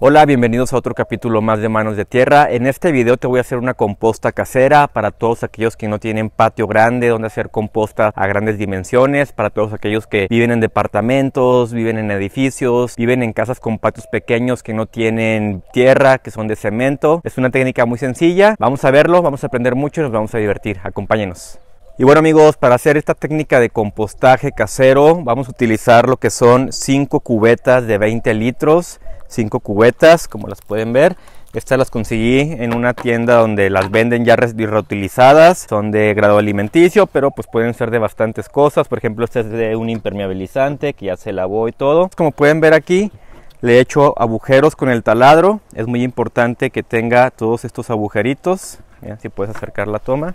Hola, bienvenidos a otro capítulo más de Manos de Tierra. En este video te voy a hacer una composta casera para todos aquellos que no tienen patio grande donde hacer composta a grandes dimensiones, para todos aquellos que viven en departamentos, viven en edificios, viven en casas con patios pequeños que no tienen tierra, que son de cemento. Es una técnica muy sencilla. Vamos a verlo, vamos a aprender mucho y nos vamos a divertir. Acompáñenos. Y bueno amigos, para hacer esta técnica de compostaje casero vamos a utilizar lo que son 5 cubetas de 20 litros cinco cubetas, como las pueden ver. Estas las conseguí en una tienda donde las venden ya reutilizadas, son de grado alimenticio, pero pues pueden ser de bastantes cosas. Por ejemplo, esta es de un impermeabilizante que ya se lavó y todo. Como pueden ver aquí, le he hecho agujeros con el taladro. Es muy importante que tenga todos estos agujeritos. si puedes acercar la toma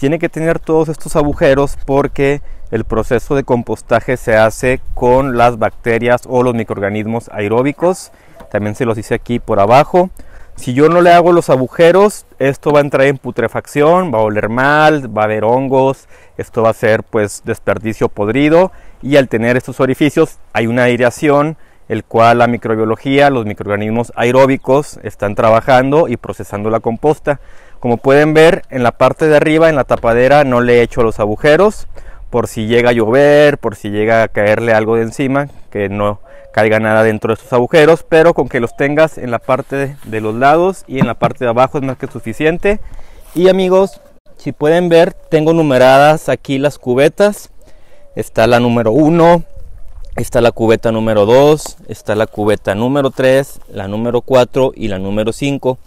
tiene que tener todos estos agujeros porque el proceso de compostaje se hace con las bacterias o los microorganismos aeróbicos. También se los dice aquí por abajo. Si yo no le hago los agujeros, esto va a entrar en putrefacción, va a oler mal, va a haber hongos, esto va a ser pues desperdicio podrido y al tener estos orificios hay una aireación, el cual la microbiología, los microorganismos aeróbicos están trabajando y procesando la composta. Como pueden ver, en la parte de arriba, en la tapadera, no le he hecho los agujeros por si llega a llover, por si llega a caerle algo de encima, que no caiga nada dentro de estos agujeros, pero con que los tengas en la parte de los lados y en la parte de abajo es más que suficiente. Y amigos, si pueden ver, tengo numeradas aquí las cubetas. Está la número 1, está la cubeta número 2, está la cubeta número 3, la número 4 y la número 5.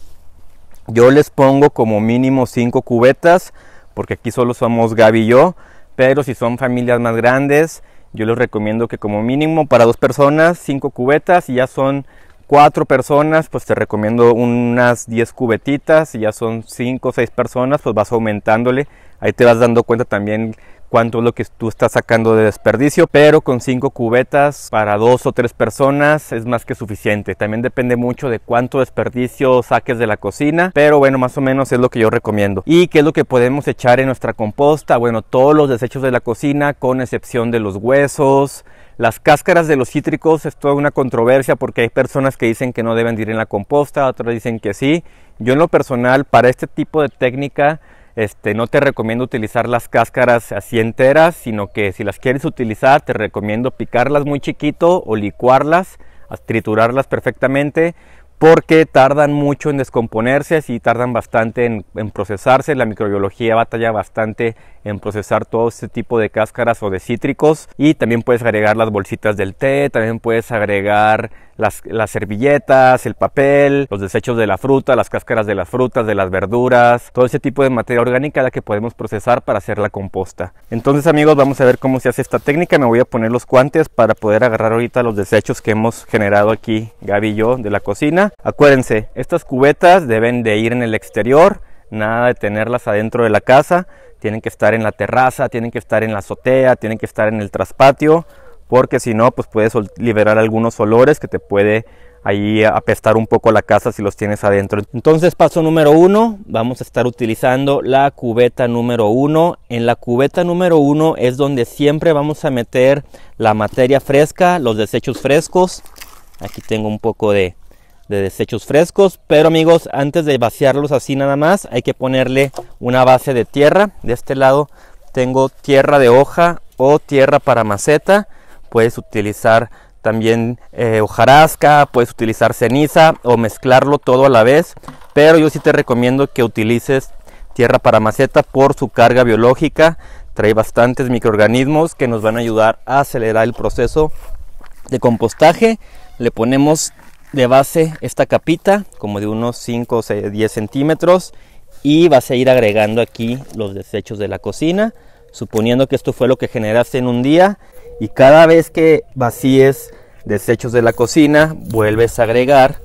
Yo les pongo como mínimo 5 cubetas, porque aquí solo somos Gaby y yo, pero si son familias más grandes, yo les recomiendo que como mínimo para dos personas, 5 cubetas, Si ya son 4 personas, pues te recomiendo unas 10 cubetitas, si ya son 5 o 6 personas, pues vas aumentándole, ahí te vas dando cuenta también cuánto es lo que tú estás sacando de desperdicio, pero con cinco cubetas para dos o tres personas es más que suficiente. También depende mucho de cuánto desperdicio saques de la cocina, pero bueno, más o menos es lo que yo recomiendo. ¿Y qué es lo que podemos echar en nuestra composta? Bueno, todos los desechos de la cocina, con excepción de los huesos, las cáscaras de los cítricos es toda una controversia porque hay personas que dicen que no deben ir en la composta, otras dicen que sí. Yo en lo personal, para este tipo de técnica, este, no te recomiendo utilizar las cáscaras así enteras, sino que si las quieres utilizar, te recomiendo picarlas muy chiquito o licuarlas, triturarlas perfectamente, porque tardan mucho en descomponerse, así tardan bastante en procesarse, la microbiología batalla bastante en procesar todo este tipo de cáscaras o de cítricos y también puedes agregar las bolsitas del té, también puedes agregar las, servilletas, el papel, los desechos de la fruta, las cáscaras de las frutas, de las verduras, todo ese tipo de materia orgánica la que podemos procesar para hacer la composta. Entonces amigos vamos a ver cómo se hace esta técnica, me voy a poner los guantes para poder agarrar ahorita los desechos que hemos generado aquí Gaby y yo de la cocina. Acuérdense, estas cubetas deben de ir en el exterior, nada de tenerlas adentro de la casa tienen que estar en la terraza, tienen que estar en la azotea, tienen que estar en el traspatio, porque si no, pues puedes liberar algunos olores que te puede ahí apestar un poco la casa si los tienes adentro. Entonces paso número uno, vamos a estar utilizando la cubeta número uno. En la cubeta número uno es donde siempre vamos a meter la materia fresca, los desechos frescos. Aquí tengo un poco de, de desechos frescos, pero amigos, antes de vaciarlos así nada más, hay que ponerle una base de tierra. De este lado tengo tierra de hoja o tierra para maceta. Puedes utilizar también eh, hojarasca, puedes utilizar ceniza o mezclarlo todo a la vez. Pero yo sí te recomiendo que utilices tierra para maceta por su carga biológica. Trae bastantes microorganismos que nos van a ayudar a acelerar el proceso de compostaje. Le ponemos de base esta capita como de unos 5 o 10 centímetros y vas a ir agregando aquí los desechos de la cocina, suponiendo que esto fue lo que generaste en un día y cada vez que vacíes desechos de la cocina vuelves a agregar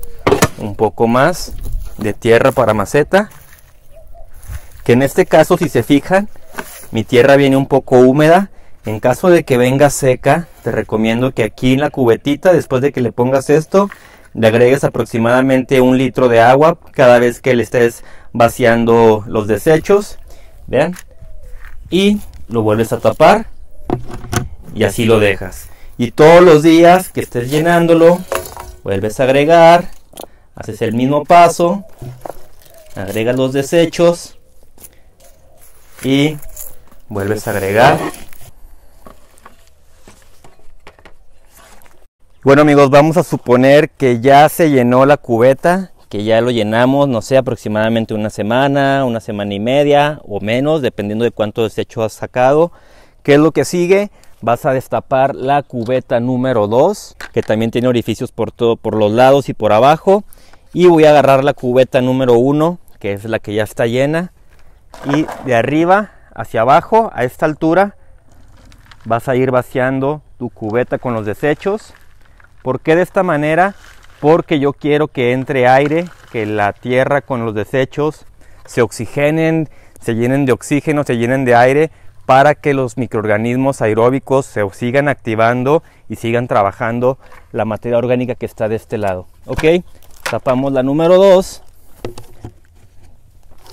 un poco más de tierra para maceta, que en este caso si se fijan mi tierra viene un poco húmeda, en caso de que venga seca te recomiendo que aquí en la cubetita después de que le pongas esto le agregues aproximadamente un litro de agua cada vez que le estés vaciando los desechos. Vean. Y lo vuelves a tapar y así lo dejas. Y todos los días que estés llenándolo, vuelves a agregar, haces el mismo paso, agregas los desechos y vuelves a agregar Bueno amigos, vamos a suponer que ya se llenó la cubeta, que ya lo llenamos, no sé, aproximadamente una semana, una semana y media o menos, dependiendo de cuánto desecho has sacado. ¿Qué es lo que sigue? Vas a destapar la cubeta número 2, que también tiene orificios por, todo, por los lados y por abajo. Y voy a agarrar la cubeta número 1, que es la que ya está llena. Y de arriba hacia abajo, a esta altura, vas a ir vaciando tu cubeta con los desechos ¿Por qué de esta manera? Porque yo quiero que entre aire, que la tierra con los desechos se oxigenen, se llenen de oxígeno, se llenen de aire para que los microorganismos aeróbicos se sigan activando y sigan trabajando la materia orgánica que está de este lado. Ok, tapamos la número 2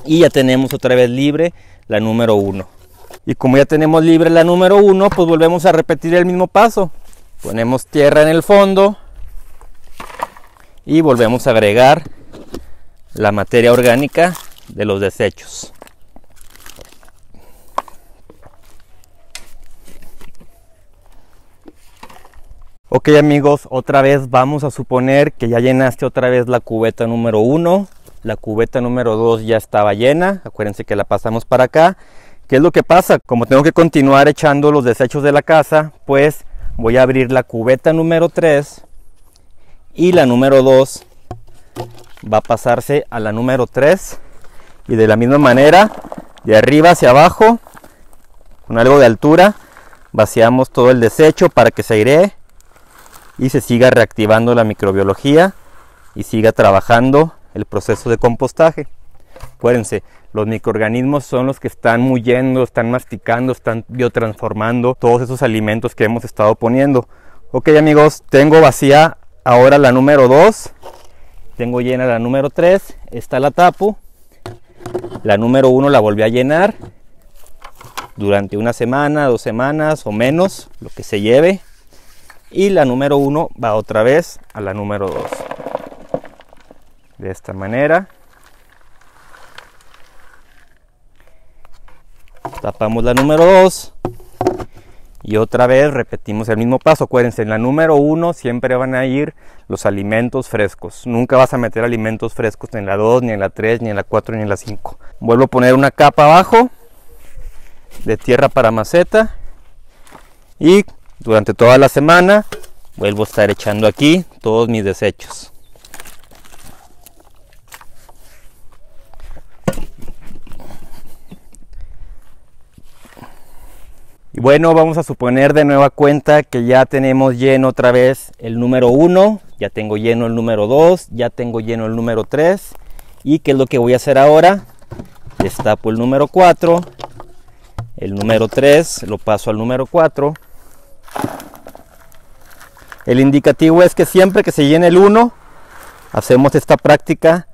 y ya tenemos otra vez libre la número 1. Y como ya tenemos libre la número 1, pues volvemos a repetir el mismo paso ponemos tierra en el fondo y volvemos a agregar la materia orgánica de los desechos. Ok amigos, otra vez vamos a suponer que ya llenaste otra vez la cubeta número 1, la cubeta número 2 ya estaba llena, acuérdense que la pasamos para acá. ¿Qué es lo que pasa? Como tengo que continuar echando los desechos de la casa, pues voy a abrir la cubeta número 3 y la número 2 va a pasarse a la número 3 y de la misma manera de arriba hacia abajo con algo de altura vaciamos todo el desecho para que se airee y se siga reactivando la microbiología y siga trabajando el proceso de compostaje. Acuérdense, los microorganismos son los que están muyendo, están masticando, están biotransformando todos esos alimentos que hemos estado poniendo. Ok amigos, tengo vacía ahora la número 2, tengo llena la número 3, está la tapo, la número 1 la volví a llenar durante una semana, dos semanas o menos, lo que se lleve. Y la número 1 va otra vez a la número 2. De esta manera. tapamos la número 2 y otra vez repetimos el mismo paso. Acuérdense, en la número 1 siempre van a ir los alimentos frescos. Nunca vas a meter alimentos frescos en la 2, ni en la 3, ni en la 4, ni en la 5. Vuelvo a poner una capa abajo de tierra para maceta y durante toda la semana vuelvo a estar echando aquí todos mis desechos. Y bueno, vamos a suponer de nueva cuenta que ya tenemos lleno otra vez el número 1, ya tengo lleno el número 2, ya tengo lleno el número 3. ¿Y qué es lo que voy a hacer ahora? Destapo el número 4, el número 3, lo paso al número 4. El indicativo es que siempre que se llene el 1, hacemos esta práctica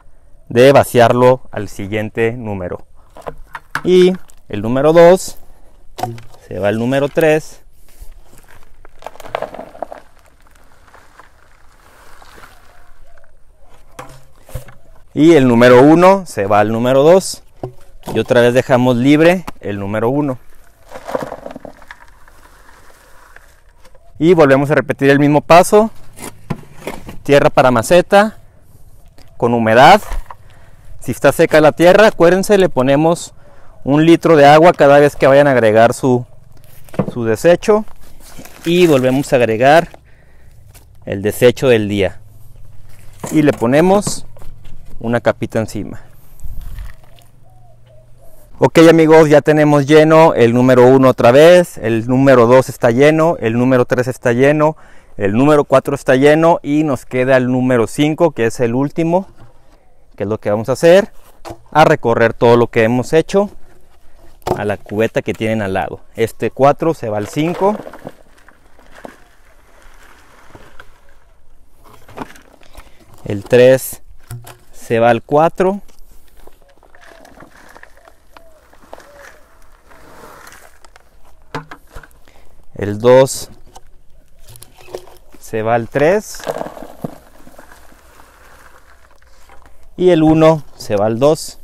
de vaciarlo al siguiente número. Y el número 2 se va el número 3. Y el número 1 se va al número 2. Y otra vez dejamos libre el número 1. Y volvemos a repetir el mismo paso. Tierra para maceta con humedad. Si está seca la tierra, acuérdense, le ponemos un litro de agua cada vez que vayan a agregar su, su desecho y volvemos a agregar el desecho del día y le ponemos una capita encima ok amigos ya tenemos lleno el número 1 otra vez el número 2 está lleno el número 3 está lleno el número 4 está lleno y nos queda el número 5 que es el último que es lo que vamos a hacer a recorrer todo lo que hemos hecho a la cubeta que tienen al lado. Este 4 se va al 5. El 3 se va al 4. El 2 se va al 3. Y el 1 se va al 2.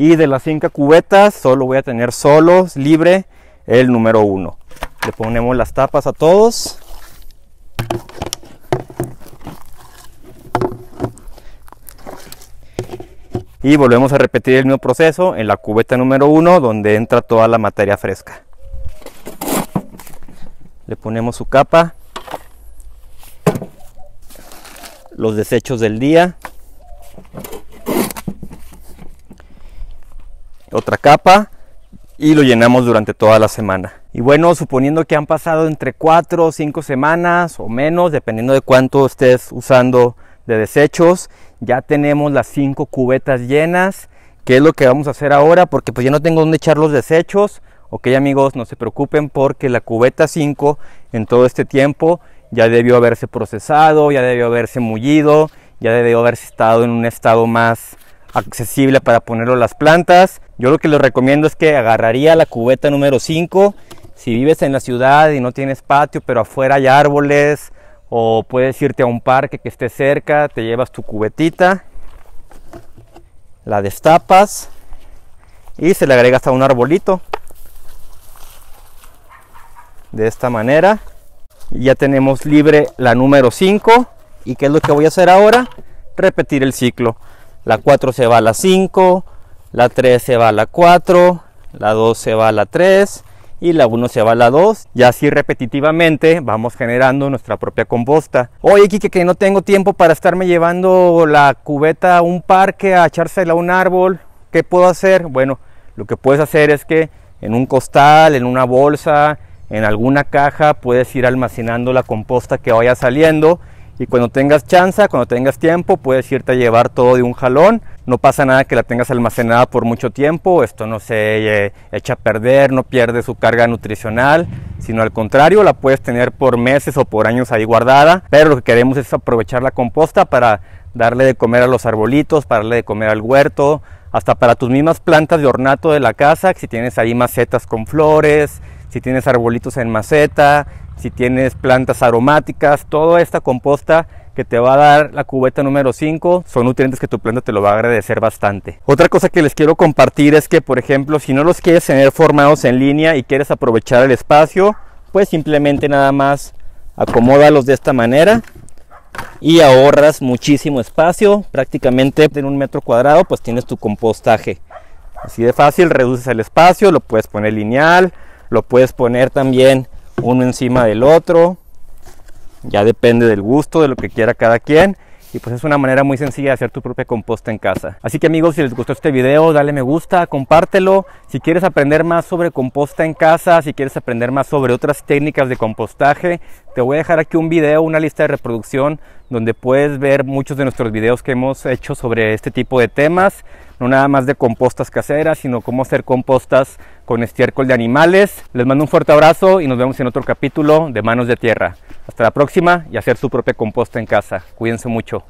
Y de las 5 cubetas, solo voy a tener solos, libre, el número 1. Le ponemos las tapas a todos. Y volvemos a repetir el mismo proceso en la cubeta número 1 donde entra toda la materia fresca. Le ponemos su capa, los desechos del día, otra capa y lo llenamos durante toda la semana. Y bueno, suponiendo que han pasado entre 4 o 5 semanas o menos, dependiendo de cuánto estés usando de desechos, ya tenemos las 5 cubetas llenas, que es lo que vamos a hacer ahora, porque pues ya no tengo dónde echar los desechos. Ok amigos, no se preocupen porque la cubeta 5 en todo este tiempo ya debió haberse procesado, ya debió haberse mullido, ya debió haberse estado en un estado más accesible para ponerlo las plantas. Yo lo que les recomiendo es que agarraría la cubeta número 5. Si vives en la ciudad y no tienes patio, pero afuera hay árboles o puedes irte a un parque que esté cerca, te llevas tu cubetita, la destapas y se le agrega hasta un arbolito. De esta manera ya tenemos libre la número 5 y que es lo que voy a hacer ahora? Repetir el ciclo la 4 se va a la 5, la 3 se va a la 4, la 2 se va a la 3 y la 1 se va a la 2 y así repetitivamente vamos generando nuestra propia composta. Oye Kike que no tengo tiempo para estarme llevando la cubeta a un parque a echársela a un árbol, ¿qué puedo hacer? Bueno, lo que puedes hacer es que en un costal, en una bolsa, en alguna caja puedes ir almacenando la composta que vaya saliendo y cuando tengas chance, cuando tengas tiempo, puedes irte a llevar todo de un jalón. No pasa nada que la tengas almacenada por mucho tiempo, esto no se eh, echa a perder, no pierde su carga nutricional, sino al contrario, la puedes tener por meses o por años ahí guardada, pero lo que queremos es aprovechar la composta para darle de comer a los arbolitos, para darle de comer al huerto, hasta para tus mismas plantas de ornato de la casa, si tienes ahí macetas con flores, si tienes arbolitos en maceta, si tienes plantas aromáticas, toda esta composta que te va a dar la cubeta número 5 son nutrientes que tu planta te lo va a agradecer bastante. Otra cosa que les quiero compartir es que, por ejemplo, si no los quieres tener formados en línea y quieres aprovechar el espacio, pues simplemente nada más acomódalos de esta manera y ahorras muchísimo espacio. Prácticamente en un metro cuadrado pues tienes tu compostaje. Así de fácil, reduces el espacio, lo puedes poner lineal, lo puedes poner también uno encima del otro. Ya depende del gusto, de lo que quiera cada quien. Y pues es una manera muy sencilla de hacer tu propia composta en casa. Así que amigos, si les gustó este video, dale me gusta, compártelo. Si quieres aprender más sobre composta en casa, si quieres aprender más sobre otras técnicas de compostaje, te voy a dejar aquí un video, una lista de reproducción donde puedes ver muchos de nuestros videos que hemos hecho sobre este tipo de temas no nada más de compostas caseras, sino cómo hacer compostas con estiércol de animales. Les mando un fuerte abrazo y nos vemos en otro capítulo de Manos de Tierra. Hasta la próxima y hacer su propia composta en casa. Cuídense mucho.